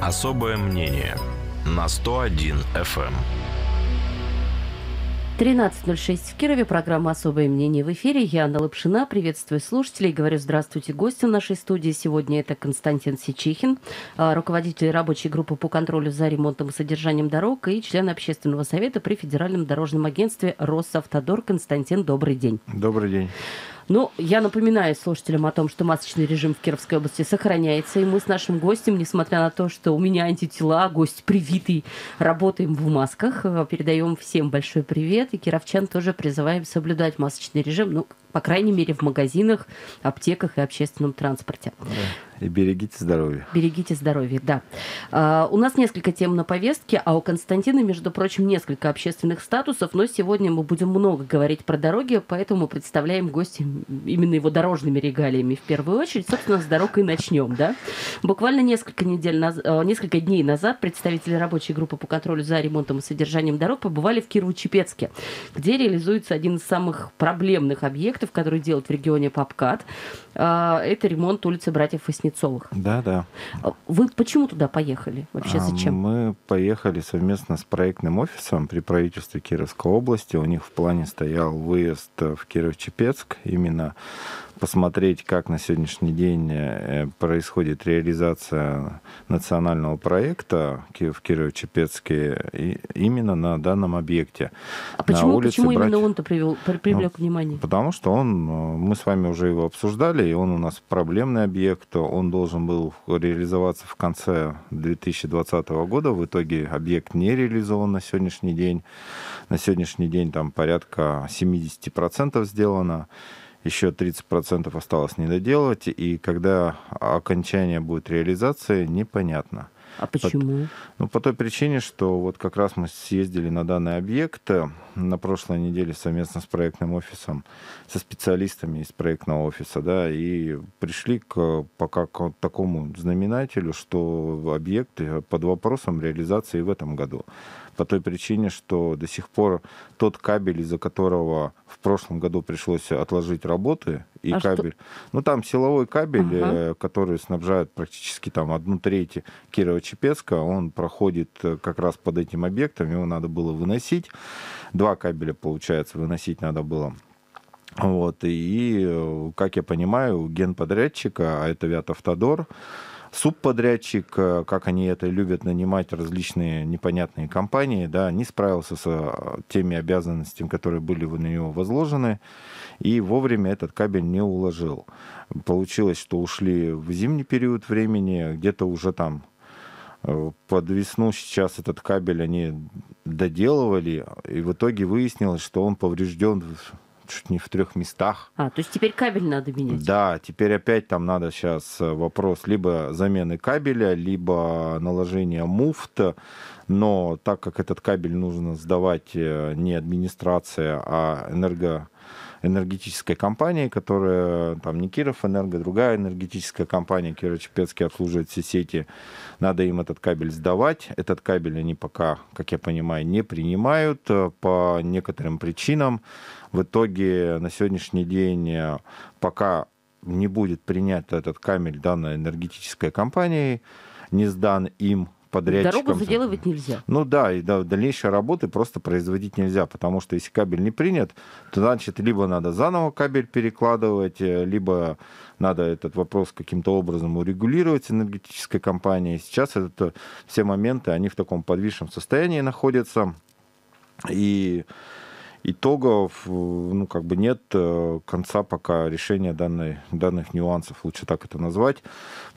Особое мнение на 101 FM. 13.06 в Кирове. Программа «Особое мнение» в эфире. Я Анна Лапшина. Приветствую слушателей. Говорю здравствуйте гостю нашей студии. Сегодня это Константин Сичихин, а, руководитель рабочей группы по контролю за ремонтом и содержанием дорог и член общественного совета при Федеральном дорожном агентстве «Росавтодор». Константин, добрый день. Добрый день. Ну, я напоминаю слушателям о том, что масочный режим в Кировской области сохраняется, и мы с нашим гостем, несмотря на то, что у меня антитела, гость привитый, работаем в масках, э, передаем всем большой привет, и кировчан тоже призываем соблюдать масочный режим, ну, по крайней мере, в магазинах, аптеках и общественном транспорте. И берегите здоровье. Берегите здоровье, да. А, у нас несколько тем на повестке, а у Константина, между прочим, несколько общественных статусов, но сегодня мы будем много говорить про дороги, поэтому представляем гостя именно его дорожными регалиями в первую очередь. Собственно, с дорог и начнем, да. Буквально несколько, недель наз... А, несколько дней назад представители рабочей группы по контролю за ремонтом и содержанием дорог побывали в Кирово-Чепецке, где реализуется один из самых проблемных объектов проектов, которые делают в регионе Попкат. А, это ремонт улицы братьев Воснецовых. Да, да. А, вы почему туда поехали? Вообще а, зачем? Мы поехали совместно с проектным офисом при правительстве Кировской области. У них в плане стоял выезд в Киров-Чепецк именно посмотреть, как на сегодняшний день э, происходит реализация национального проекта в Кирово-Чепецке именно на данном объекте. А почему, на почему брать... именно он-то привлек ну, внимание? Потому что он, э, мы с вами уже его обсуждали, и он у нас проблемный объект, он должен был реализоваться в конце 2020 года, в итоге объект не реализован на сегодняшний день. На сегодняшний день там порядка 70% сделано еще 30% осталось недоделать, и когда окончание будет реализации, непонятно. А почему? От, ну, по той причине, что вот как раз мы съездили на данный объект э, на прошлой неделе совместно с проектным офисом, со специалистами из проектного офиса, да, и пришли к, пока к такому знаменателю, что объект э, под вопросом реализации в этом году. По той причине, что до сих пор тот кабель, из-за которого в прошлом году пришлось отложить работы и а кабель. Что? Ну, там силовой кабель, ага. Э, который снабжает практически там одну треть Кирово-Чепецка, он проходит э, как раз под этим объектом, его надо было выносить. Два кабеля, получается, выносить надо было. Вот, и, э, как я понимаю, у генподрядчика, а это Вятавтодор, Автодор, субподрядчик, э, как они это любят нанимать различные непонятные компании, да, не справился с э, теми обязанностями, которые были на него возложены, и вовремя этот кабель не уложил. Получилось, что ушли в зимний период времени, где-то уже там э, под весну сейчас этот кабель они доделывали, и в итоге выяснилось, что он поврежден чуть не в трех местах. А, то есть теперь кабель надо менять? Да, теперь опять там надо сейчас э, вопрос либо замены кабеля, либо наложения муфта. Но так как этот кабель нужно сдавать э, не администрация, а энерго энергетической компании, которая там не Киров Энерго, другая энергетическая компания, Кирово-Чепецкий обслуживает все сети, надо им этот кабель сдавать. Этот кабель они пока, как я понимаю, не принимают э, по некоторым причинам. В итоге на сегодняшний день э, пока не будет принят этот кабель данной энергетической компанией, не сдан им подрядчиком. Дорогу заделывать нельзя. Ну да, и да, дальнейшие работы просто производить нельзя, потому что если кабель не принят, то значит либо надо заново кабель перекладывать, э, либо надо этот вопрос каким-то образом урегулировать с энергетической компанией. Сейчас это все моменты, они в таком подвижном состоянии находятся. И итогов э, ну, как бы нет э, конца пока решения данной, данных нюансов, лучше так это назвать,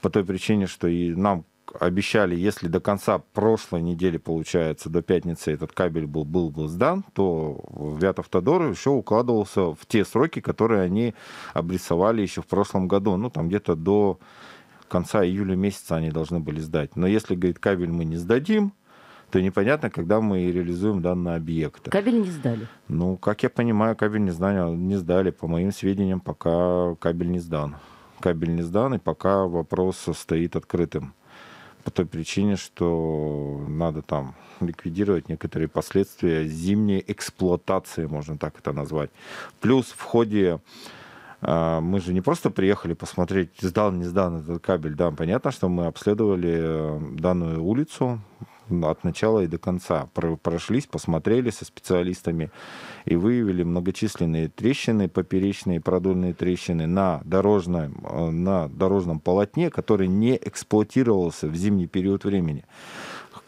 по той причине, что и нам обещали, если до конца прошлой недели, получается, до пятницы этот кабель был, был был сдан, то Вятавтодор еще укладывался в те сроки, которые они обрисовали еще в прошлом году. Ну, там где-то до конца июля месяца они должны были сдать. Но если, говорит, кабель мы не сдадим, то непонятно, когда мы реализуем данный объект. Кабель не сдали? Ну, как я понимаю, кабель не сдали, не сдали. По моим сведениям, пока кабель не сдан. Кабель не сдан, и пока вопрос стоит открытым по той причине, что надо там ликвидировать некоторые последствия зимней эксплуатации, можно так это назвать. Плюс в ходе а, мы же не просто приехали посмотреть, сдан, не сдан этот кабель. Да, понятно, что мы обследовали э, данную улицу, от начала и до конца. Прошлись, посмотрели со специалистами и выявили многочисленные трещины, поперечные и продольные трещины на дорожном, э, на дорожном полотне, который не эксплуатировался в зимний период времени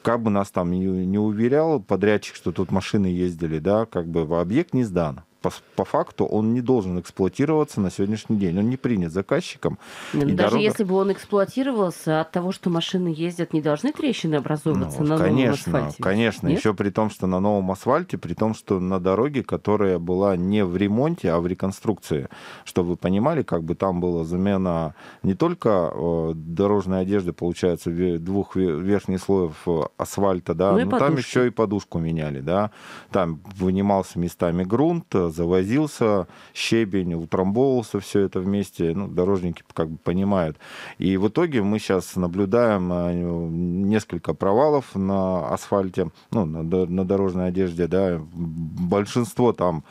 как бы нас там не, не уверял подрядчик, что тут машины ездили, да, как бы в объект не сдан по, по факту он не должен эксплуатироваться на сегодняшний день. Он не принят заказчиком. Ну, даже дорога... если бы он эксплуатировался, от того, что машины ездят, не должны трещины образовываться ну, на конечно, новом асфальте? Конечно, Нет? еще при том, что на новом асфальте, при том, что на дороге, которая была не в ремонте, а в реконструкции, чтобы вы понимали, как бы там была замена не только э, дорожной одежды, получается, двух верхних слоев э, асфальта, да, ну, но подушки. там еще и подушку меняли, да, там вынимался местами грунт, завозился, щебень, утрамбовался, все это вместе. Ну, дорожники как бы понимают. И в итоге мы сейчас наблюдаем а, несколько провалов на асфальте, ну, на, на дорожной одежде, да, большинство там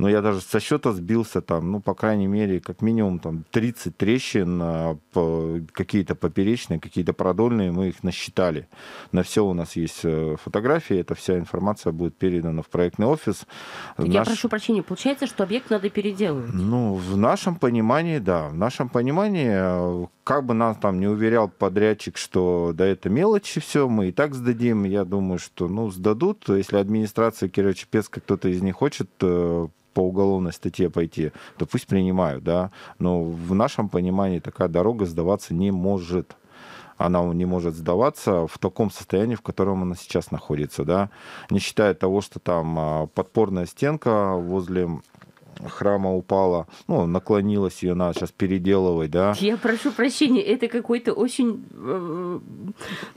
но я даже со счета сбился там, ну, по крайней мере, как минимум там 30 трещин, а, какие-то поперечные, какие-то продольные, мы их насчитали. На все у нас есть э, фотографии, эта вся информация будет передана в проектный офис. Так Наш... Я прошу прощения, получается, что объект надо переделывать? Ну, в нашем понимании, да, в нашем понимании, э, как бы нас там не уверял подрядчик, что да это мелочи все, мы и так сдадим, я думаю, что ну сдадут, если администрация Кирово-Чепецка, кто-то из них хочет э, по уголовной статье пойти, то пусть принимают, да. Но в нашем понимании такая дорога сдаваться не может она не может сдаваться в таком состоянии, в котором она сейчас находится, да, не считая того, что там а, подпорная стенка возле храма упала, ну, наклонилась, ее надо сейчас переделывать, да. Я прошу прощения, это какой-то очень э,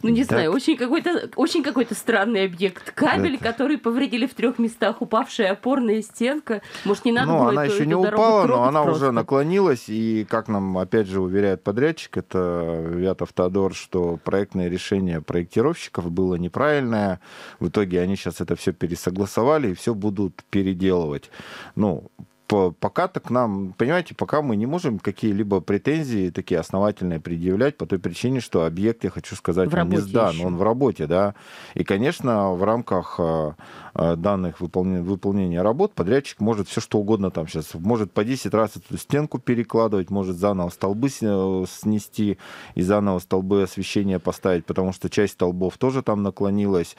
ну не так. знаю, очень какой-то, очень какой-то странный объект. Кабель, Это... который повредили в трех местах, упавшая опорная стенка. Может, не надо ну, было она эту, еще эту не упала, но она просто. уже наклонилась, и как нам, опять же, уверяет подрядчик, это Вят Автодор, что проектное решение проектировщиков было неправильное. В итоге они сейчас это все пересогласовали и все будут переделывать. Ну, Типа, пока так нам, понимаете, пока мы не можем какие-либо претензии такие основательные предъявлять по той причине, что объект, я хочу сказать, в он не сдан, еще. он в работе, да. И, конечно, в рамках э, Э, данных выполнения, выполнения работ, подрядчик может все что угодно там сейчас, может по 10 раз эту стенку перекладывать, может заново столбы э, снести и заново столбы освещения поставить, потому что часть столбов тоже там наклонилась,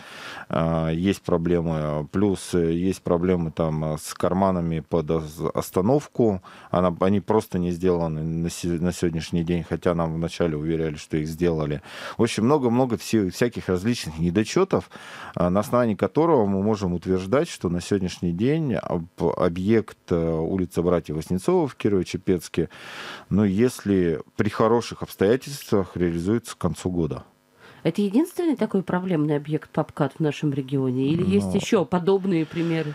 э, есть проблемы, плюс есть проблемы там с карманами под остановку, Она, они просто не сделаны на, сегодняшний день, хотя нам вначале уверяли, что их сделали. В общем, много-много всяких различных недочетов, на основании которого мы можем можем утверждать, что на сегодняшний день объект э, улица Братьев Воснецова в Кирово-Чепецке, ну, если при хороших обстоятельствах реализуется к концу года. Это единственный такой проблемный объект Папкат в нашем регионе? Или Но... есть ну, еще подобные примеры?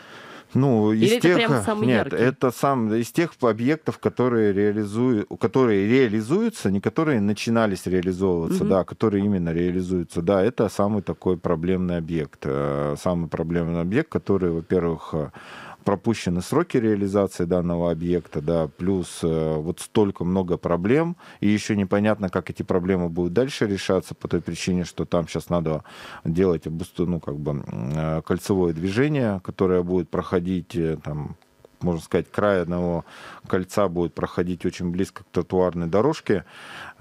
Ну, Или из это тех... прям самый Нет, яркий? это сам из тех объектов, которые, реализую... которые реализуются, не которые начинались реализовываться, угу. да, а которые именно реализуются. Да, это самый такой проблемный объект. Э, самый проблемный объект, который, во-первых, э, пропущены сроки реализации данного объекта, да, плюс э, вот столько много проблем, и еще непонятно, как эти проблемы будут дальше решаться по той причине, что там сейчас надо делать ну, как бы, э, кольцевое движение, которое будет проходить э, там, можно сказать, край одного кольца будет проходить очень близко к тротуарной дорожке.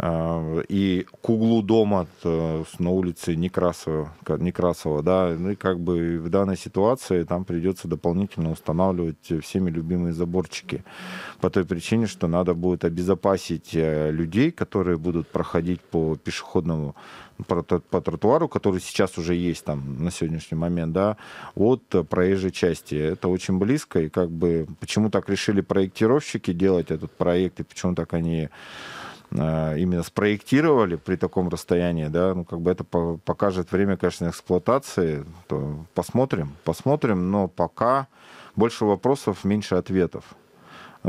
Э, и к углу дома э, на улице Некрасова, Некрасова, да, ну и как бы в данной ситуации там придется дополнительно устанавливать э, всеми любимые заборчики по той причине, что надо будет обезопасить людей, которые будут проходить по пешеходному по тротуару, который сейчас уже есть там на сегодняшний момент, да, от проезжей части. Это очень близко, и как бы почему так решили проектировщики делать этот проект, и почему так они Э, именно спроектировали при таком расстоянии, да, ну, как бы это покажет время, конечно, эксплуатации, то посмотрим, посмотрим, но пока больше вопросов, меньше ответов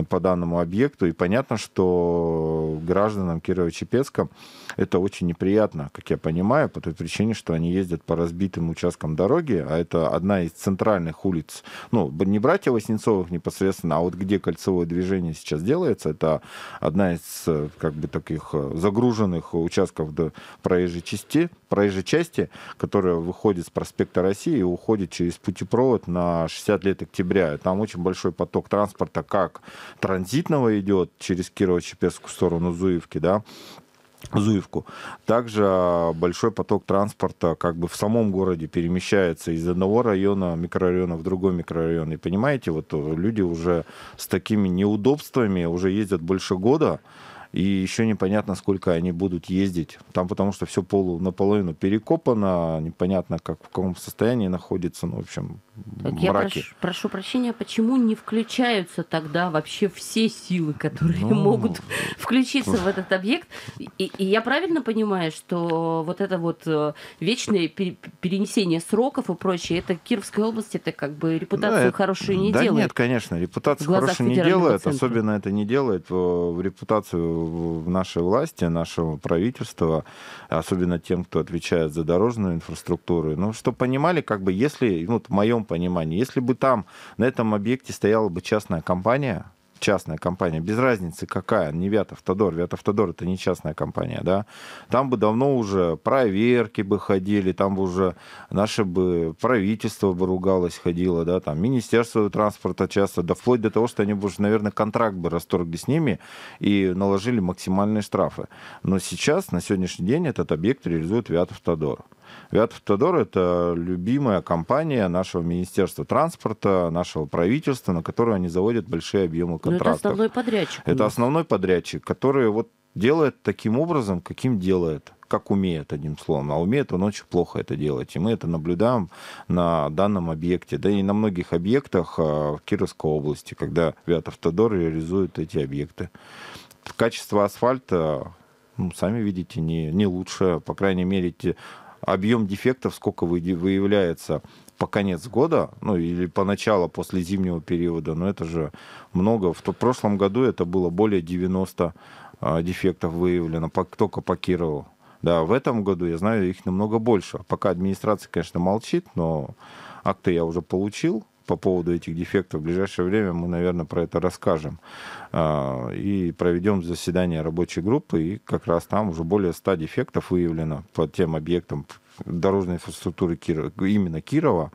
по данному объекту. И понятно, что гражданам Кирово-Чепецка это очень неприятно, как я понимаю, по той причине, что они ездят по разбитым участкам дороги, а это одна из центральных улиц, ну, не братья Воснецовых непосредственно, а вот где кольцевое движение сейчас делается, это одна из, э, как бы, таких э, загруженных участков до проезжей части, проезжей части, которая выходит с проспекта России и уходит через путепровод на 60 лет октября. Там очень большой поток транспорта, как транзитного идет через Кирово-Чепецкую сторону Зуевки, да, Зуевку. Также а, большой поток транспорта как бы в самом городе перемещается из одного района микрорайона в другой микрорайон. И понимаете, вот э, люди уже с такими неудобствами уже ездят больше года, и еще непонятно, сколько они будут ездить. Там потому что все полу наполовину перекопано, непонятно, как, в каком состоянии находится. Ну, в общем, так мраки. Я прошу, прошу прощения, почему не включаются тогда вообще все силы, которые ну, могут включиться в этот объект? И, и я правильно понимаю, что вот это вот э, вечное перенесение сроков и прочее, это Кировской области, это как бы репутацию да, хорошую не да делает. Нет, конечно, репутацию хорошую не делает, центра. особенно это не делает э, в репутацию в нашей власти, нашего правительства, особенно тем, кто отвечает за дорожную инфраструктуру, ну, чтобы понимали, как бы, если, ну, в моем понимании, если бы там, на этом объекте стояла бы частная компания, частная компания, без разницы какая, не Вятавтодор, Вятавтодор это не частная компания, да, там бы давно уже проверки бы ходили, там бы уже наше бы правительство бы ругалось, ходило, да, там Министерство транспорта часто, да вплоть до того, что они бы уже, наверное, контракт бы расторгли с ними и наложили максимальные штрафы. Но сейчас, на сегодняшний день, этот объект реализует Вятавтодор. Виат-Автодор — это любимая компания нашего Министерства транспорта, нашего правительства, на которую они заводят большие объемы ну, контрактов. Но это основной подрядчик. Это основной подрядчик, который вот делает таким образом, каким делает как умеет, одним словом. А умеет он очень плохо это делать. И мы это наблюдаем на данном объекте, да и на многих объектах э, в Кировской области, когда виат реализует эти объекты. Качество асфальта, ну, сами видите, не, не лучшее. По крайней мере, те объем дефектов, сколько выявляется по конец года, ну или по начало после зимнего периода, но ну, это же много. В, то, прошлом году это было более 90 э, а, дефектов выявлено по, только по Кирову. Да, в этом году, я знаю, их намного больше. Пока администрация, конечно, молчит, но акты я уже получил, по поводу этих дефектов. В ближайшее время мы, наверное, про это расскажем. А, и проведем заседание рабочей группы, и как раз там уже более 100 дефектов выявлено по тем объектам, дорожной инфраструктуры Кирова, именно Кирова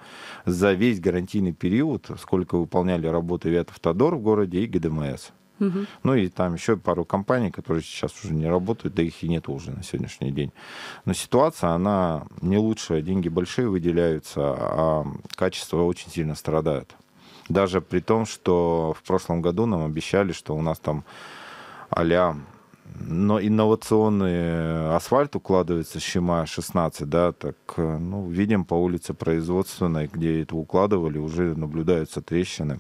за весь гарантийный период, сколько выполняли работы ветавтодор в городе и ГДМС. Угу. Ну и там еще пару компаний, которые сейчас уже не работают, да их и нет уже на сегодняшний день. Но ситуация, она не лучшая, деньги большие выделяются, а качество очень сильно страдает. Даже при том, что в прошлом году нам обещали, что у нас там а но инновационный асфальт укладывается щема 16, да, так, ну, видим по улице производственной, где это укладывали, уже наблюдаются трещины.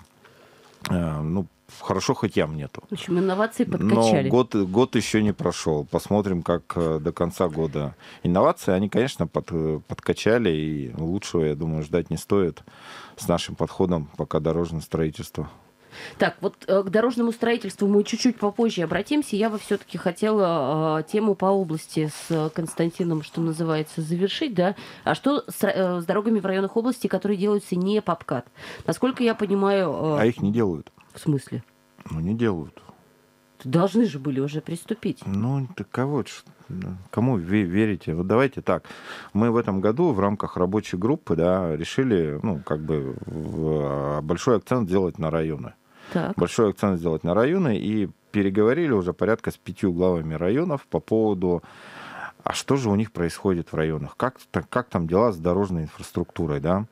Э, ну, хорошо хоть ям нету. В общем, инновации подкачали. Но год, год еще не прошел. Посмотрим, как э, до конца года. Инновации, они, конечно, под, э, подкачали, и лучшего, я думаю, ждать не стоит с нашим подходом пока дорожное строительство. Так, вот э, к дорожному строительству мы чуть-чуть попозже обратимся. Я бы все-таки хотела э, тему по области с Константином, что называется, завершить, да. А что с, э, с дорогами в районах области, которые делаются не попкат? Насколько я понимаю... Э... А их не делают. В смысле? Ну, не делают. Должны же были уже приступить. Ну, так кого? А кому верите? Вот давайте так. Мы в этом году в рамках рабочей группы да, решили ну, как бы а, большой акцент сделать на районы. Так. Большой акцент сделать на районы и переговорили уже порядка с пятью главами районов по поводу а что же у них происходит в районах, как, как там дела с дорожной инфраструктурой, да,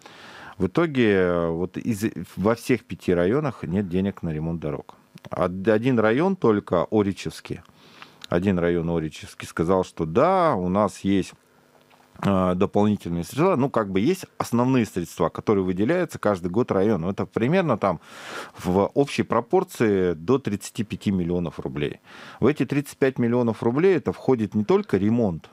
в итоге вот из, во всех пяти районах нет денег на ремонт дорог. Один район только Оричевский. Один район Оричевский сказал, что да, у нас есть э, дополнительные средства, ну, как бы есть основные средства, которые выделяются каждый год району. Это примерно там в общей пропорции до 35 миллионов рублей. В эти 35 миллионов рублей это входит не только ремонт,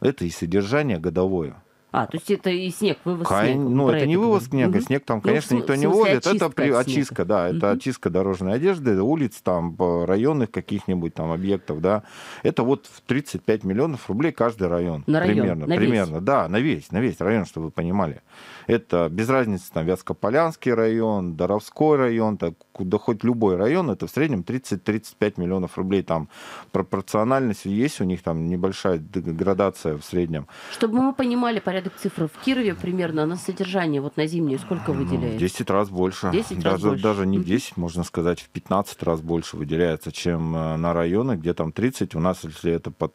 это и содержание годовое. А, то есть это и снег, вывоз Кон... снега. Ну, это, не вывоз снега, угу. снег там, ну, конечно, ну, никто не возит. это при... очистка, да, угу. это очистка дорожной одежды, улиц там, э, районных каких-нибудь там объектов, да. Это вот в 35 миллионов рублей каждый район. На район, примерно, на примерно, весь. да, на весь, на весь район, чтобы вы понимали. Это без разницы, там, Вятскополянский район, Доровской район, так, куда хоть любой район, это в среднем 30-35 миллионов рублей. Там пропорциональность есть, у них там небольшая градация в среднем. Чтобы мы понимали порядок порядок цифр. В Кирове примерно на содержание вот на зимнее сколько ну, выделяется? 10 раз больше. 10 даже, больше. Даже не в 10, можно сказать, в 15 раз больше выделяется, чем э, на районы, где там 30. У нас, если это под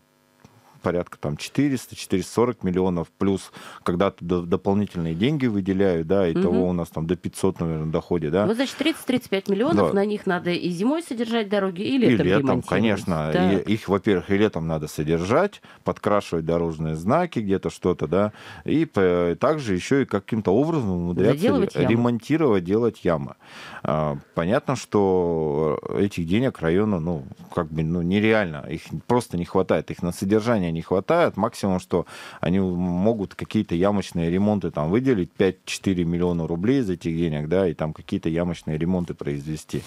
порядка там 400-440 миллионов, плюс когда-то дополнительные деньги выделяю, да, и угу. того у нас там до 500, наверное, доходит, да. Ну, значит, 30-35 миллионов, да. на них надо и зимой содержать дороги, и летом И летом, конечно. Так. И, их, во-первых, и летом надо содержать, подкрашивать дорожные знаки где-то что-то, да, и также еще и каким-то образом умудряться ремонтировать, делать ямы. А, понятно, что этих денег района, ну, как бы, ну, нереально, их просто не хватает, их на содержание не хватает. Максимум, что они могут какие-то ямочные ремонты там выделить 5-4 миллиона рублей из этих денег, да, и там какие-то ямочные ремонты произвести.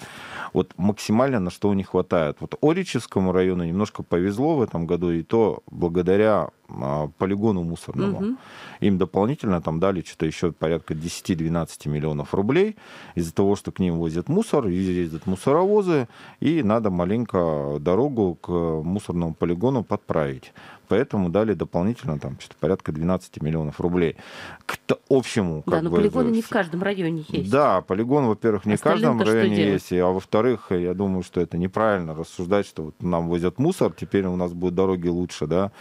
Вот максимально на что у них хватает. Вот Орическому району немножко повезло в этом году, и то благодаря а, полигону мусорному. Угу. Им дополнительно там дали что-то еще порядка 10-12 миллионов рублей из-за того, что к ним возят мусор, ездят мусоровозы, и надо маленько дорогу к мусорному полигону подправить. Поэтому дали дополнительно там что-то порядка 12 миллионов рублей. К общему... Как да, но бы, полигоны не в каждом районе есть. Да, полигон, во-первых, не в каждом районе есть, а во-вторых, я думаю, что это неправильно рассуждать, что вот нам возят мусор, теперь у нас будут дороги лучше, да,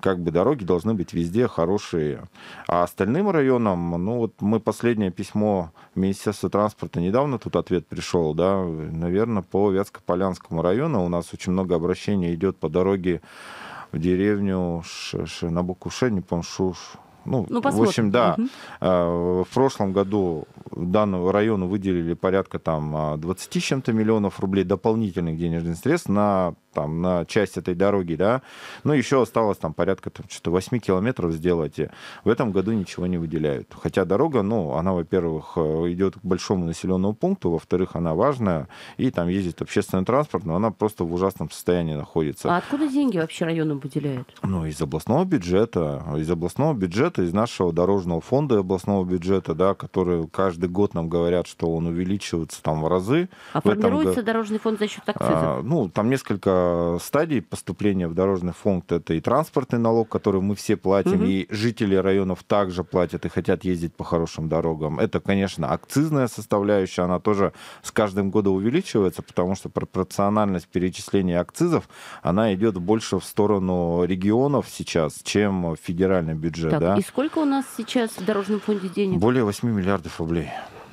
как бы дороги, должны быть везде хорошие. А остальным районам, ну вот мы последнее письмо Министерства транспорта недавно тут ответ пришел, да, наверное, по Вятско-Полянскому району у нас очень много обращений идет по дороге в деревню Ш... Ш... Набукуше, не помню, Шуш, ну, ну в общем, да. Угу. В прошлом году данному району выделили порядка там 20 а, чем-то миллионов рублей дополнительных денежных средств на там на часть этой дороги, да. Ну, еще осталось там порядка там, что-то 8 километров сделать. И в этом году ничего не выделяют. Хотя дорога, ну, она, во-первых, э, идет к большому населенному пункту, во-вторых, она важная, и там ездит общественный транспорт, но она просто в ужасном состоянии находится. А откуда деньги вообще районам выделяют? Ну, из областного бюджета. Из областного бюджета это из нашего дорожного фонда и областного бюджета, да, который каждый год нам говорят, что он увеличивается там в разы. А в формируется этом... дорожный фонд за счет а, акцизов? А, ну, там несколько стадий поступления в дорожный фонд. Это и транспортный налог, который мы все платим, угу. и жители районов также платят и хотят ездить по хорошим дорогам. Это, конечно, акцизная составляющая, она тоже с каждым годом увеличивается, потому что пропорциональность перечисления акцизов, она идет больше в сторону регионов сейчас, чем федеральный бюджет. Так, да? И сколько у нас сейчас в дорожном фонде денег? Более 8 миллиардов рублей.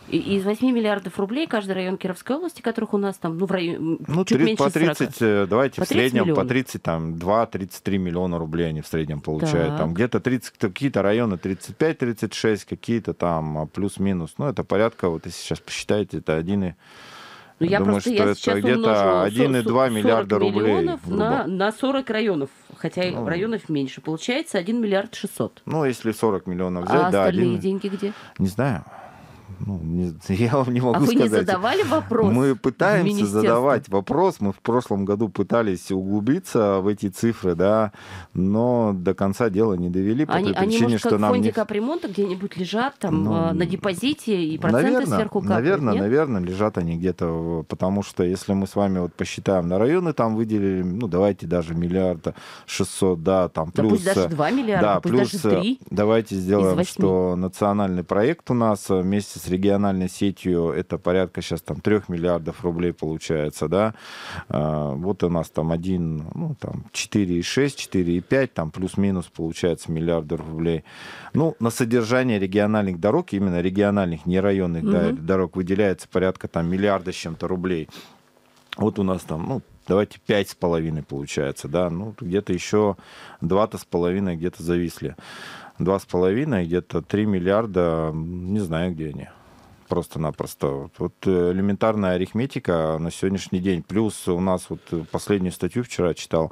И из 8 миллиардов рублей каждый район Кировской области, которых у нас там, ну, в районе ну, чуть 30, меньше по 30, 40. Э, давайте по 30 в среднем миллионов. по 30, там, 2-33 миллиона рублей они в среднем получают. Так. Там где-то 30, какие-то районы 35-36, какие-то там а, плюс-минус. Ну, это порядка, вот если сейчас посчитаете, это 1,5 ну я Думаю, просто что я это сейчас где-то 1,2 миллиарда рублей. На, на 40 районов, хотя ну, районов меньше. Получается 1 миллиард 600. Ну, если 40 миллионов взять, а да. А остальные 1... деньги где? Не знаю ну, не, я вам не могу а сказать. А вы не задавали вопрос? Мы пытаемся задавать вопрос. Мы в прошлом году пытались углубиться в эти цифры, да, но до конца дела не довели по они, той причине, они, может, что как нам... Они, капремонта где-нибудь лежат там ну, а, на депозите и проценты наверное, сверху капают, Наверное, нет? наверное, лежат они где-то, потому что если мы с вами вот посчитаем на районы, там выделили, ну, давайте даже миллиарда шестьсот да, там да плюс... пусть даже 2 миллиарда, да, пусть плюс, даже э, 3 Давайте сделаем, что национальный проект у нас вместе с региональной сетью это порядка сейчас там 3 миллиардов рублей получается, да. А, вот у нас там 1, ну там 4,6, 4,5, там плюс-минус получается миллиардов рублей. Ну, на содержание региональных дорог, именно региональных, не районных угу. дорог выделяется порядка там миллиарда с чем-то рублей. Вот у нас там, ну, давайте пять с половиной получается, да, ну, где-то еще два-то с половиной где-то зависли. Два с половиной, где-то три миллиарда, не знаю, где они просто-напросто. Вот э, элементарная арифметика на сегодняшний день. Плюс у нас вот э, последнюю статью вчера читал,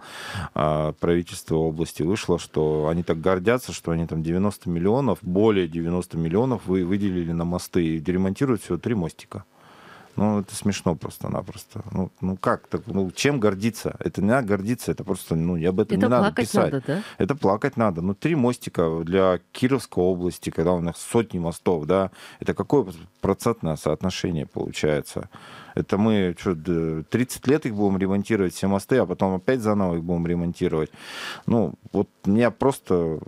а, правительство области вышло, что они так гордятся, что они там 90 миллионов, более 90 миллионов вы выделили на мосты и ремонтируют всего три мостика. Ну, это смешно просто-напросто. Ну, ну как так? Ну, чем гордиться? Это не надо гордиться, это просто, ну, я об этом это не надо писать. Это плакать Надо, да? Это плакать надо. Ну, три мостика для Кировской области, когда у нас сотни мостов, да, это какое процентное соотношение получается? Это мы что, 30 лет их будем ремонтировать, все мосты, а потом опять заново их будем ремонтировать. Ну, вот меня просто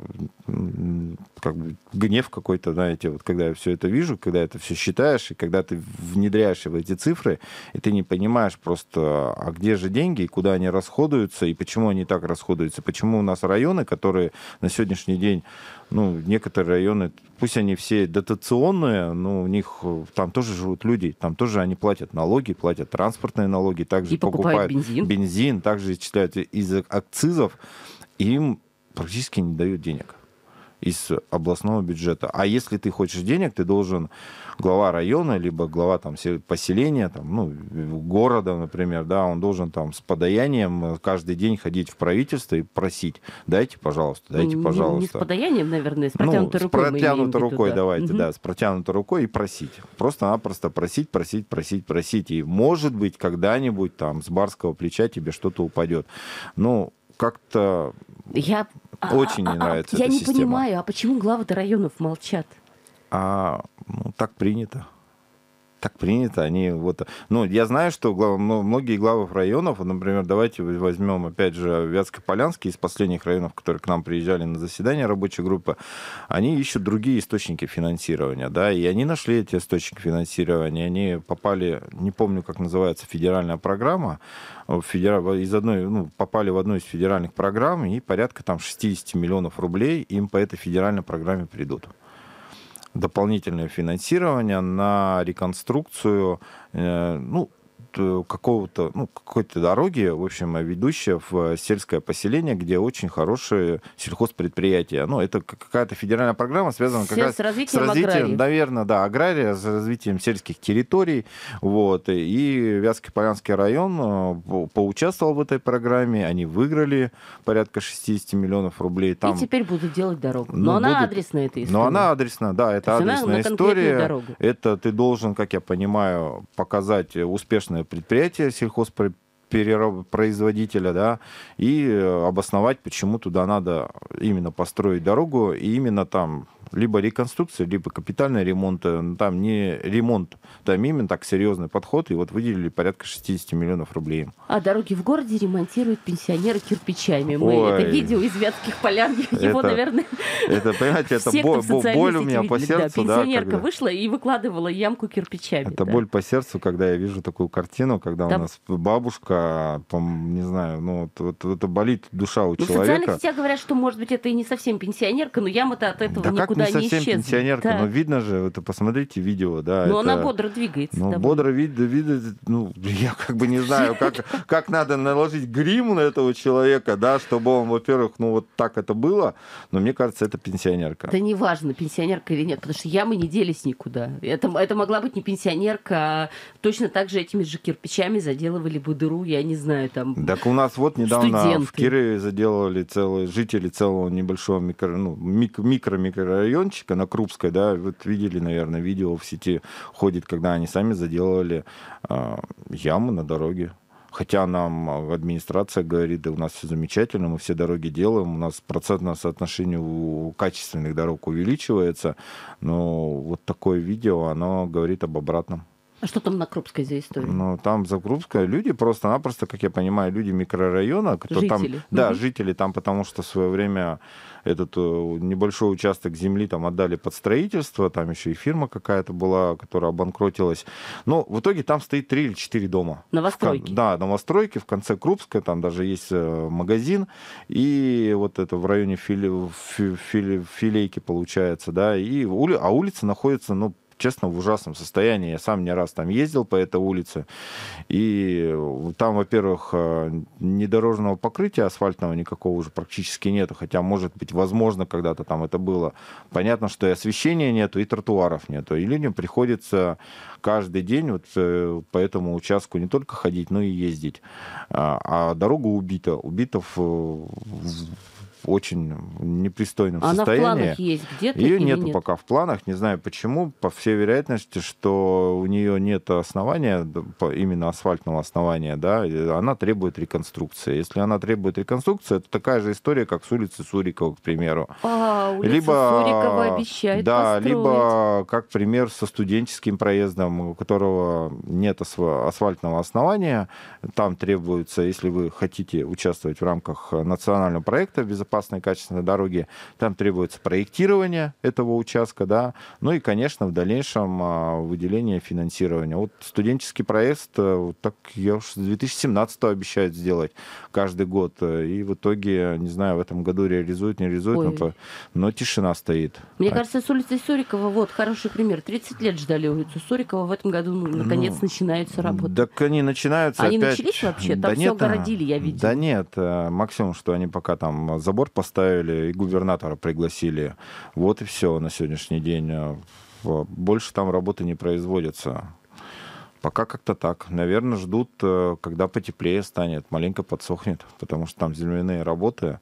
как бы гнев какой-то, знаете, вот когда я все это вижу, когда это все считаешь, и когда ты внедряешь в эти цифры, и ты не понимаешь просто, а где же деньги, и куда они расходуются, и почему они так расходуются, почему у нас районы, которые на сегодняшний день ну, некоторые районы, пусть они все дотационные, но у них э, там тоже живут люди, там тоже они платят налоги, платят транспортные налоги, также и покупают, покупают бензин. бензин, также исчисляют из акцизов, им практически не дают денег из областного бюджета. А если ты хочешь денег, ты должен глава района, либо глава там, поселения, там, ну, города, например, да, он должен там с подаянием каждый день ходить в правительство и просить, дайте, пожалуйста, дайте, пожалуйста. Не, не с подаянием, наверное, с протянутой ну, рукой. С протянутой рукой, туда. давайте, угу. да, с протянутой рукой и просить. Просто-напросто просить, просить, просить, просить. И, может быть, когда-нибудь там с барского плеча тебе что-то упадет. Ну, как-то я а, Очень не а, а, нравится. А, я не понимаю, а почему главы районов молчат? А ну, так принято так принято, они вот... Ну, я знаю, что глав... многие главы районов, например, давайте возьмем, опять же, Вятско-Полянский из последних районов, которые к нам приезжали на заседание рабочей группы, они ищут другие источники финансирования, да, и они нашли эти источники финансирования, они попали, не помню, как называется, федеральная программа, э, федерал... из одной, ну, попали в одну из федеральных программ, и порядка там 60 миллионов рублей им по этой федеральной программе придут дополнительное финансирование на реконструкцию э, ну, Э, какого-то, ну, какой-то дороги, в общем, э, ведущая в э, сельское поселение, где очень хорошие сельхозпредприятия. Ну, это какая-то федеральная программа, связанная как раз с развитием, с развитием наверное, да, агрария, с развитием сельских территорий. Вот. И Вятский Полянский район поучаствовал в этой программе, они выиграли порядка 60 миллионов рублей. Там... И теперь будут делать дорогу. Ну, Но ну, она будут... адресная, эта история. Но она адресная, да, это адресная история. Это ты должен, как я понимаю, показать успешный крупное предприятие сельхозпроизводителя, да, и э, обосновать, почему туда надо именно построить дорогу, и именно там либо реконструкция, либо капитальный ремонт. Э, ну, там не ремонт, там именно так серьезный подход. И вот выделили порядка 60 миллионов рублей. А дороги в городе ремонтируют пенсионеры кирпичами. Мы Ой. это видео из Вятских полян. Его, это, наверное, это, понимаете, это все, боль, боль у меня видели, по сердцу. Да, пенсионерка да, когда... вышла и выкладывала ямку кирпичами. Это да. боль по сердцу, когда я вижу такую картину, когда да. у нас бабушка, а не знаю, ну вот, вот, вот это болит душа у ну, человека. В социальных сетях говорят, что, может быть, это и не совсем пенсионерка, но яма-то от этого да никуда никуда не совсем исчезли. пенсионерка, да. но видно же, это посмотрите видео, да. Но это, она бодро двигается. Ну, бодро вид, вид, ну, я как бы не знаю, как, как надо наложить грим на этого человека, да, чтобы он, во-первых, ну вот так это было, но мне кажется, это пенсионерка. Да неважно, пенсионерка или нет, потому что ямы не делись никуда. Это, это могла быть не пенсионерка, а точно так же этими же кирпичами заделывали бы дыру, я не знаю, там. Так у нас вот недавно студенты. в Кирове заделывали целые жители целого небольшого микро, ну, мик, микро-микрорайона райончика на Крупской, да, вот видели, наверное, видео в сети ходит, когда они сами заделали э, яму на дороге. Хотя нам администрация говорит, да у нас все замечательно, мы все дороги делаем, у нас процентное соотношение у качественных дорог увеличивается, но вот такое видео, оно говорит об обратном. А что там на Крупской за история? Ну, там за Крупской люди просто-напросто, как я понимаю, люди микрорайона. Кто жители. Там, да, угу. жители там, потому что в свое время этот э, небольшой участок земли там отдали под строительство, там еще и фирма какая-то была, которая обанкротилась. Но ну, в итоге там стоит три или четыре дома. Новостройки. В, да, новостройки, в конце Крупская, там даже есть э, магазин, и вот это в районе фили, фили, филейки получается, да, и, а улица находится, ну, честно, в ужасном состоянии. Я сам не раз там ездил по этой улице. И там, во-первых, э, недорожного покрытия асфальтного никакого уже практически нету. Хотя, может быть, возможно, когда-то там это было. Понятно, что и освещения нету, и тротуаров нету. И людям приходится каждый день вот э, по этому участку не только ходить, но и ездить. А, а дорога убита. убитов. Э, очень непристойном Она а состоянии. Она в планах есть где-то? Ее нету нет? пока в планах, не знаю почему. По всей вероятности, что у нее нет основания, именно асфальтного основания, да, она требует реконструкции. Если она требует реконструкции, это такая же история, как с улицы Сурикова, к примеру. А, улица либо, Сурикова обещает Да, построить. либо, как пример, со студенческим проездом, у которого нет асфальтного основания, там требуется, если вы хотите участвовать в рамках национального проекта безопасности, безопасной, качественные дороги, там требуется проектирование этого участка, да, ну и, конечно, в дальнейшем а, выделение финансирования. Вот студенческий проезд, э, вот так я уж с 2017 обещают сделать каждый год, э, и в итоге, не знаю, в этом году реализуют, не реализуют, но, но тишина стоит. Мне а... кажется, с улицы Сурикова, вот, хороший пример, 30 лет ждали улицу Сурикова, в этом году, ну, наконец, ну, начинаются работы. Так они начинаются Они опять... начались вообще? Там да все нет, огородили, я э, видел. Да нет, максимум, что они пока там забыли забор поставили, и губернатора пригласили. Вот и все на сегодняшний день. Э, больше там работы не производится. Пока как-то так. Наверное, ждут, э, когда потеплее станет, маленько подсохнет, потому что там земляные работы.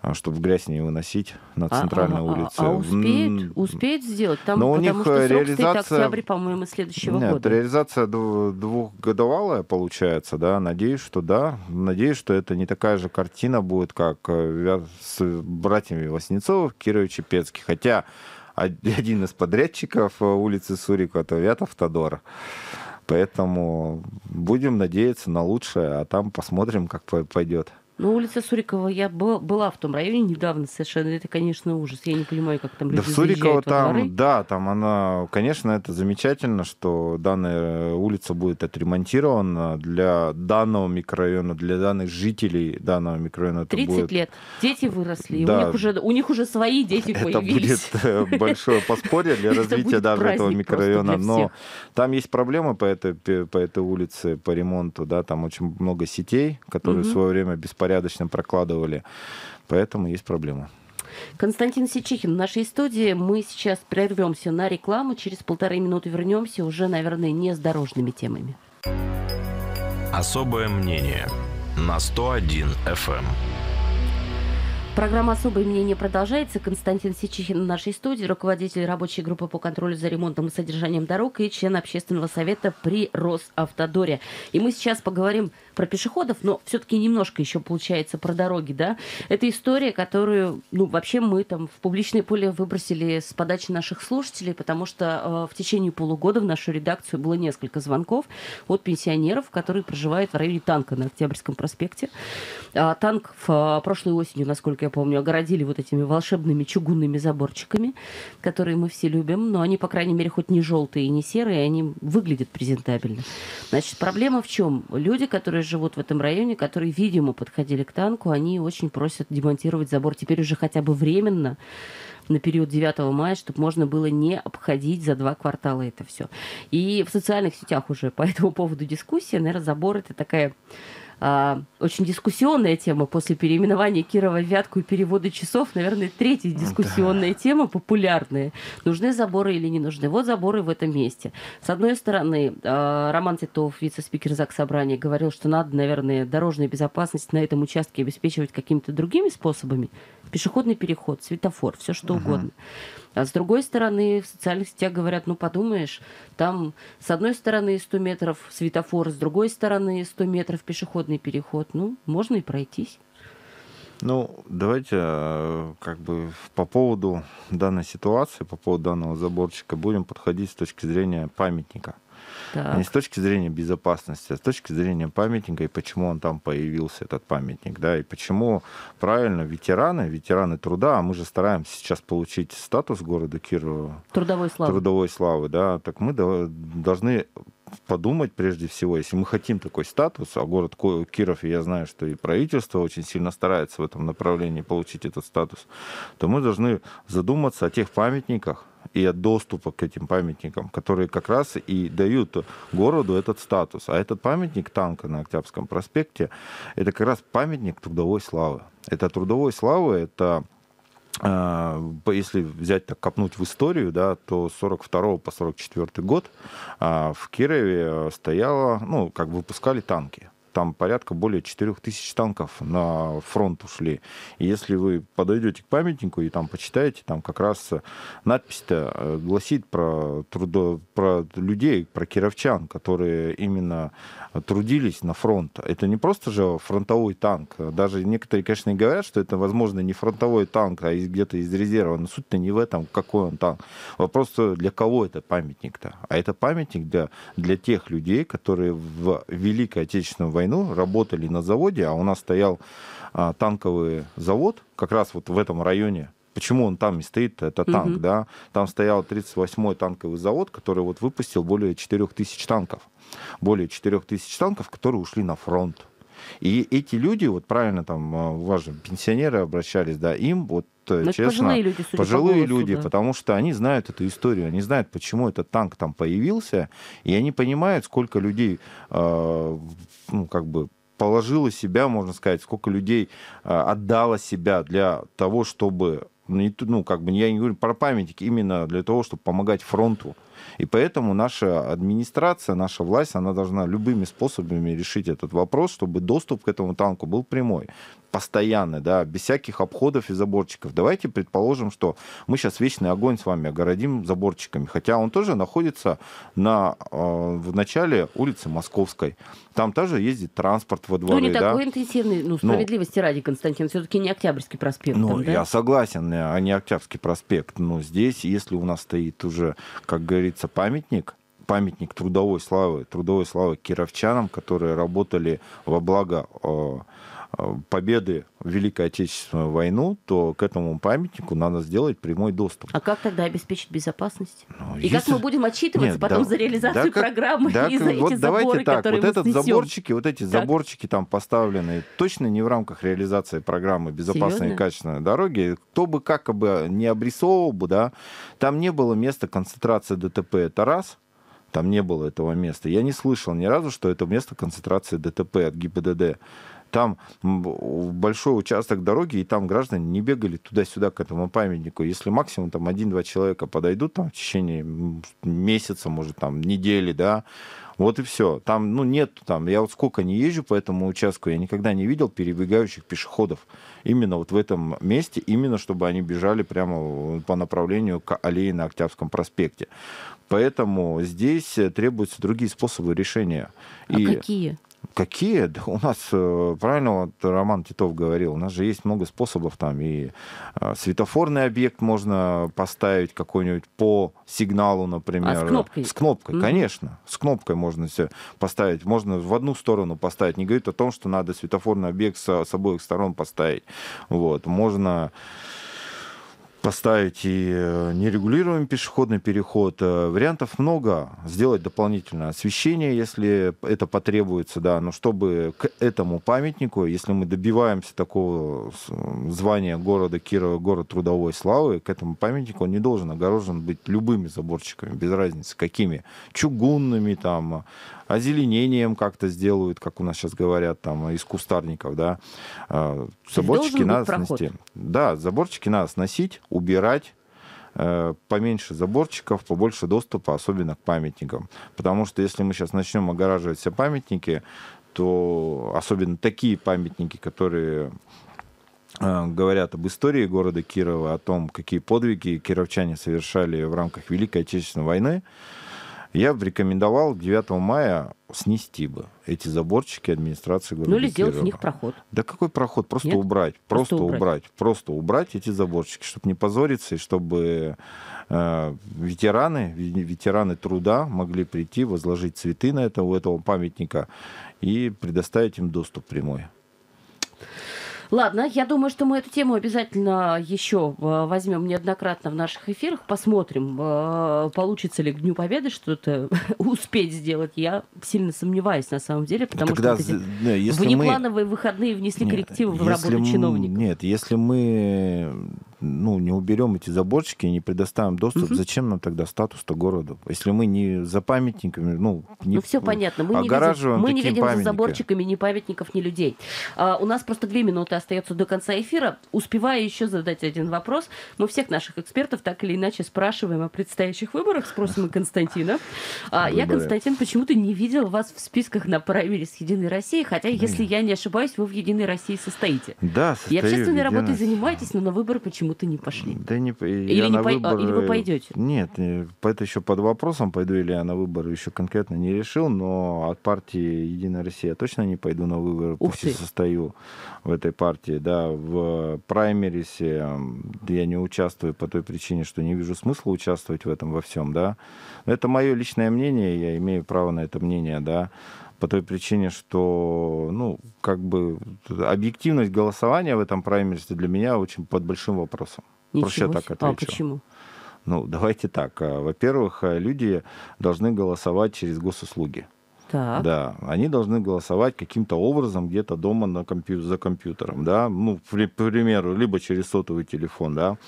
А, чтобы грязь не выносить на а, центральной а, а, улице. А, а успеют, успеют сделать? Там, Но у них что э, реализация... стоит октябрь, по-моему, следующего Нет, года. реализация двухгодовалая получается, да. Надеюсь, что да. Надеюсь, что это не такая же картина будет, как э, с братьями Васнецовых, Кирович Чепецкий. Хотя один из подрядчиков э, улицы Сурикова, это Вятов-Тодор. Поэтому будем надеяться на лучшее, а там посмотрим, как пойдет. Ну, улица Сурикова, я была, была в том районе недавно совершенно. Это, конечно, ужас. Я не понимаю, как там люди Да, в Сурикова там, дворы. да, там она, конечно, это замечательно, что данная э, улица будет отремонтирована для данного микрорайона, для данных жителей данного микрорайона. 30 будет... лет. Дети выросли. Да. У, них уже, у них уже свои дети появились. Это будет э, большое поспорье для развития даже этого микрорайона. Но там есть проблемы по этой, по этой улице, по ремонту. Да, там очень много сетей, которые в свое время беспорядочно порядочно прокладывали. Поэтому есть проблема. Константин Сичихин в нашей студии. Мы сейчас прервемся на рекламу. Через полторы минуты вернемся уже, наверное, не с дорожными темами. Особое мнение на 101 FM. Программа «Особое мнение» продолжается. Константин Сичихин в нашей студии, руководитель рабочей группы по контролю за ремонтом и содержанием дорог и член общественного совета при Росавтодоре. И мы сейчас поговорим про пешеходов, но все-таки немножко еще получается про дороги, да? Это история, которую, ну, вообще мы там в публичное поле выбросили с подачи наших слушателей, потому что э, в течение полугода в нашу редакцию было несколько звонков от пенсионеров, которые проживают в районе танка на Октябрьском проспекте. А, танк в а, э, прошлой осенью, насколько я я помню, огородили вот этими волшебными чугунными заборчиками, которые мы все любим, но они, по крайней мере, хоть не желтые и не серые, они выглядят презентабельно. Значит, проблема в чем? Люди, которые живут в этом районе, которые, видимо, подходили к танку, они очень просят демонтировать забор теперь уже хотя бы временно, на период 9 мая, чтобы можно было не обходить за два квартала это все. И в социальных сетях уже по этому поводу дискуссия. Наверное, забор это такая а, очень дискуссионная тема после переименования Кирова в Вятку и перевода часов, наверное, третья дискуссионная да. тема, популярная. Нужны заборы или не нужны? Вот заборы в этом месте. С одной стороны, а, Роман Титов, вице-спикер ЗАГС Собрания, говорил, что надо, наверное, дорожную безопасность на этом участке обеспечивать какими-то другими способами. Пешеходный переход, светофор, все что угу. угодно. А с другой стороны, в социальных сетях говорят, ну подумаешь, там с одной стороны 100 метров светофор, с другой стороны 100 метров пешеходный переход. Ну, можно и пройтись. Ну, давайте э, как бы по поводу данной ситуации, по поводу данного заборчика будем подходить с точки зрения памятника. Так. Не с точки зрения безопасности, а с точки зрения памятника и почему он там появился, этот памятник, да, и почему правильно ветераны, ветераны труда, а мы же стараемся сейчас получить статус города Кирова. Трудовой славы. Трудовой славы, да, так мы должны подумать прежде всего, если мы хотим такой статус, а город Киров, и я знаю, что и правительство очень сильно старается в этом направлении получить этот статус, то мы должны задуматься о тех памятниках, и от доступа к этим памятникам, которые как раз и дают городу этот статус. А этот памятник танка на Октябрьском проспекте, это как раз памятник трудовой славы. Это трудовой славы, это а, если взять так копнуть в историю, да, то с 42 по 44 год а, в Кирове стояло, ну, как выпускали танки там порядка более 4000 танков на фронт ушли. И если вы подойдете к памятнику и там почитаете, там как раз э, надпись-то э, гласит про, трудо, про людей, про кировчан, которые именно э, трудились на фронт. Это не просто же фронтовой танк. Даже некоторые, конечно, и говорят, что это, возможно, не фронтовой танк, а где-то из резерва. Но суть-то не в этом, какой он танк. Вопрос, для кого это памятник-то? А это памятник для, для тех людей, которые в Великой Отечественной войне войну, работали на заводе, а у нас стоял а, танковый завод как раз вот в этом районе. Почему он там и стоит, это танк, угу. да? Там стоял 38-й танковый завод, который вот выпустил более 4000 танков. Более 4000 танков, которые ушли на фронт. И эти люди, вот правильно там а, у пенсионеры обращались, да, им вот э, Но ну, честно, пожилые люди, судя пожилые по голосу, люди да. потому что они знают эту историю, они знают, почему этот танк там появился, и они понимают, сколько людей, э, ну как бы положило себя, можно сказать, сколько людей э, отдало себя для того, чтобы ну, ну, как бы я не говорю про памятник, именно для того, чтобы помогать фронту. И поэтому наша администрация, наша власть, она должна любыми способами решить этот вопрос, чтобы доступ к этому танку был прямой, постоянный, да, без всяких обходов и заборчиков. Давайте предположим, что мы сейчас вечный огонь с вами огородим заборчиками, хотя он тоже находится на, э, в начале улицы Московской. Там тоже ездит транспорт во дворы. Ну, не да? такой интенсивный, ну, ну справедливости ну, ради, Константин, все-таки не Октябрьский проспект. Ну, там, да? я согласен, а не Октябрьский проспект. Но здесь, если у нас стоит уже, как говорится, говорится, памятник, памятник трудовой славы, трудовой славы кировчанам, которые работали во благо э, Э, победы в Великой Отечественную войну, то к этому памятнику надо сделать прямой доступ. А как тогда обеспечить безопасность? Ну, и если... как мы будем отчитываться Нет, потом да, за реализацию да, как, программы да, и за вот эти давайте заборы, так, которые вот этот заборчики, вот эти так. заборчики там поставленные точно не в рамках реализации программы безопасной и качественной дороги. Кто бы как бы не обрисовывал бы, да, там не было места концентрации ДТП. Это раз. Там не было этого места. Я не слышал ни разу, что это место концентрации ДТП от ГИБДД. Там большой участок дороги, и там граждане не бегали туда-сюда к этому памятнику. Если максимум там один-два человека подойдут там, в течение месяца, может, там, недели, да, вот и все. Там, ну, нет, там, я вот сколько не езжу по этому участку, я никогда не видел перебегающих пешеходов. Именно вот в этом месте, именно чтобы они бежали прямо по направлению к аллее на Октябрьском проспекте. Поэтому здесь э, требуются другие способы решения. А и... какие? Какие? Да у нас, э, правильно вот Роман Титов говорил, у нас же есть много способов там, и э, светофорный объект можно поставить какой-нибудь по сигналу, например. А с кнопкой? С кнопкой, mm-hmm. конечно. С кнопкой можно все поставить. Можно в одну сторону поставить. Не говорит о том, что надо светофорный объект с, с обоих сторон поставить. Вот. Можно поставить и э, нерегулируемый пешеходный переход. Э, вариантов много. Сделать дополнительное освещение, если это потребуется, да. Но чтобы к этому памятнику, если мы добиваемся такого звания города Кирова, город трудовой славы, к этому памятнику он не должен огорожен быть любыми заборчиками, без разницы какими. Чугунными, там, озеленением как-то сделают, как у нас сейчас говорят, там, из кустарников, да. А, заборчики надо сносить, Да, заборчики надо сносить, убирать, э, поменьше заборчиков, побольше доступа, особенно к памятникам. Потому что если мы сейчас начнем огораживать все памятники, то особенно такие памятники, которые э, говорят об истории города Кирова, о том, какие подвиги кировчане совершали в рамках Великой Отечественной войны, я бы рекомендовал 9 мая снести бы эти заборчики администрации города. Ну или сделать в них проход. Да какой проход? Просто Нет? убрать. Просто, просто убрать. убрать. Просто убрать эти заборчики, чтобы не позориться, и чтобы э, ветераны, ветераны труда могли прийти, возложить цветы на это, у этого памятника и предоставить им доступ прямой. Ладно, я думаю, что мы эту тему обязательно еще э, возьмем неоднократно в наших эфирах, посмотрим, э, получится ли к Дню Победы что-то успеть сделать. Я сильно сомневаюсь на самом деле, потому Тогда, что эти да, если внеплановые мы... выходные внесли коррективы в работу чиновников. Нет, если мы ну, не уберем эти заборчики, не предоставим доступ, угу. зачем нам тогда статус-то городу? Если мы не за памятниками, ну, не ну, все понятно. Мы не видим, мы не видим за заборчиками ни памятников, ни людей. А, у нас просто две минуты остается до конца эфира. Успеваю еще задать один вопрос. Мы всех наших экспертов так или иначе спрашиваем о предстоящих выборах, спросим и Константина. А, я, Константин, почему-то не видел вас в списках на с Единой России, хотя, если я не ошибаюсь, вы в Единой России состоите. Да, состою. И общественной работой занимаетесь, но на выборы почему почему-то не пошли. Да не, или, не по... А, выбор... или вы пойдете? Нет, э, это еще под вопросом, пойду или я на выборы, еще конкретно не решил, но от партии «Единая Россия» точно не пойду на выборы, Ух пусть ты. и состою в этой партии. Да, в праймерисе э, я не участвую по той причине, что не вижу смысла участвовать в этом во всем, да. Но это мое личное мнение, я имею право на это мнение, да по той причине, что, ну, как бы объективность голосования в этом праймерисе для меня очень под большим вопросом. Ничего Проще себе. так отвечу. А почему? Ну, давайте так. А, во-первых, а, люди должны голосовать через госуслуги. Так. Да, они должны голосовать каким-то образом где-то дома на компью- за компьютером, да, ну, к примеру, либо через сотовый телефон, да,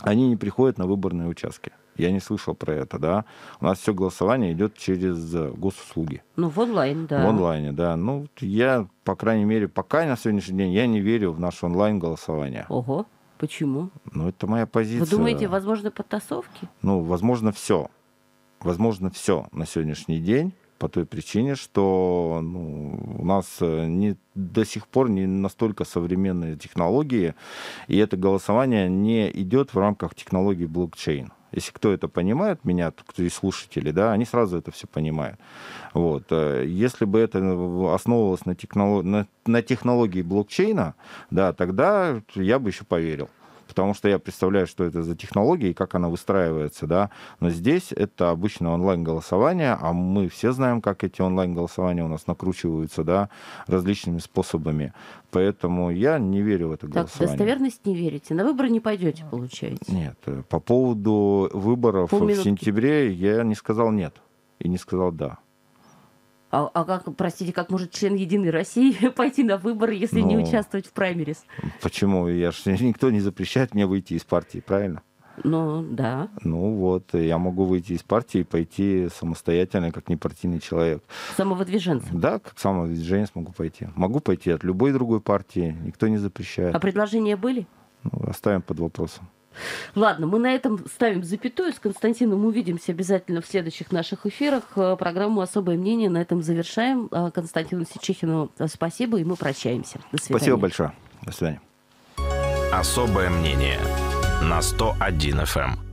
они не приходят на выборные участки. Я не слышал про это, да. У нас все голосование идет через э, госуслуги. Ну, в онлайн, да. В онлайне, да. Ну, я, по крайней мере, пока на сегодняшний день я не верю в наше онлайн-голосование. Ого. Почему? Ну, это моя позиция. Вы думаете, возможно, подтасовки? Ну, возможно, все. Возможно, все на сегодняшний день по той причине, что ну, у нас э, не, до сих пор не настолько современные технологии, и это голосование не идет в рамках технологии блокчейн. Если кто это понимает, меня, кто и слушатели, да, они сразу это все понимают. Вот. Э, если бы это э, основывалось на, технолог... на, на технологии блокчейна, да, тогда я бы еще поверил потому что я представляю, что это за технология и как она выстраивается, да. Но здесь это обычно онлайн-голосование, а мы все знаем, как эти онлайн-голосования у нас накручиваются, да, различными способами. Поэтому я не верю в это голосование. Так, достоверность не верите? На выборы не пойдете, получается? Нет. Э, по поводу выборов Полминутки. в сентябре я не сказал нет и не сказал да. А, а как, простите, как может член Единой России пойти на выборы, если ну, не участвовать в праймерис? Почему? Я ж, никто не запрещает мне выйти из партии, правильно? Ну, да. Ну вот, я могу выйти из партии и пойти самостоятельно, как непартийный человек. Самовыдвиженцем? Да, как самовыдвиженец могу пойти. Могу пойти от любой другой партии, никто не запрещает. А предложения были? Ну, оставим под вопросом. Ладно, мы на этом ставим запятую. С Константином увидимся обязательно в следующих наших эфирах. Э, программу «Особое мнение» на этом завершаем. Э, Константину Сичихину э, спасибо, и мы прощаемся. До свидания. Спасибо большое. До свидания. «Особое мнение» на 101 FM.